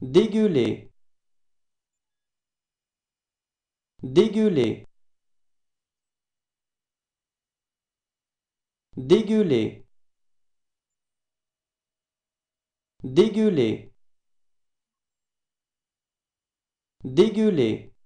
dégueuler dégueuler dégueuler dégueuler dégueuler